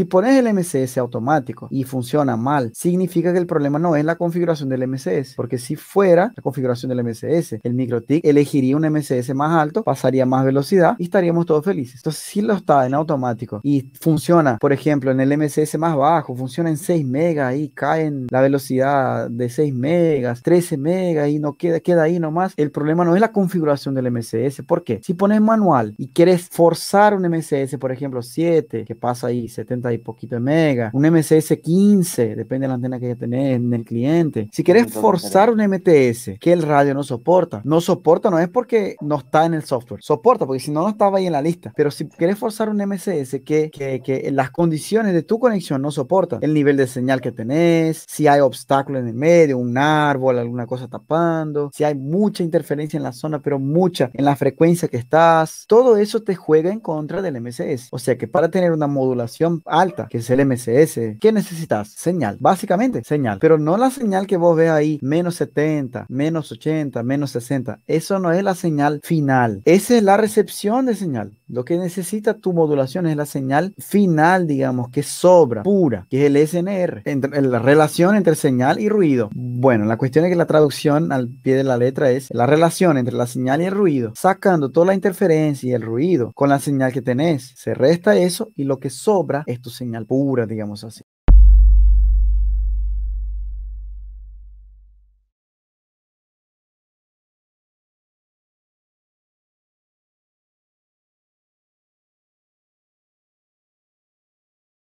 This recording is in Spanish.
Si pones el MCS automático y funciona mal, significa que el problema no es la configuración del MCS, porque si fuera la configuración del MCS, el MicroTik elegiría un MCS más alto, pasaría más velocidad y estaríamos todos felices. Entonces, si lo está en automático y funciona, por ejemplo, en el MCS más bajo, funciona en 6 megas y cae en la velocidad de 6 megas, 13 megas y no queda, queda ahí nomás, el problema no es la configuración del MCS. ¿Por qué? Si pones manual y quieres forzar un MCS, por ejemplo, 7, que pasa ahí 70 y poquito de mega, un MCS 15, depende de la antena que ya tenés en el cliente. Si quieres forzar un MTS que el radio no soporta, no soporta no es porque no está en el software, soporta porque si no, no estaba ahí en la lista. Pero si quieres forzar un MCS que, que, que las condiciones de tu conexión no soportan, el nivel de señal que tenés, si hay obstáculos en el medio, un árbol, alguna cosa tapando, si hay mucha interferencia en la zona, pero mucha en la frecuencia que estás, todo eso te juega en contra del MCS. O sea que para tener una modulación alta, que es el MCS. ¿Qué necesitas? Señal, básicamente señal, pero no la señal que vos ves ahí, menos 70, menos 80, menos 60. Eso no es la señal final. Esa es la recepción de señal. Lo que necesita tu modulación es la señal final, digamos, que sobra, pura, que es el SNR, la relación entre señal y ruido. Bueno, la cuestión es que la traducción al pie de la letra es la relación entre la señal y el ruido, sacando toda la interferencia y el ruido con la señal que tenés. Se resta eso y lo que sobra es tu señal pura, digamos así.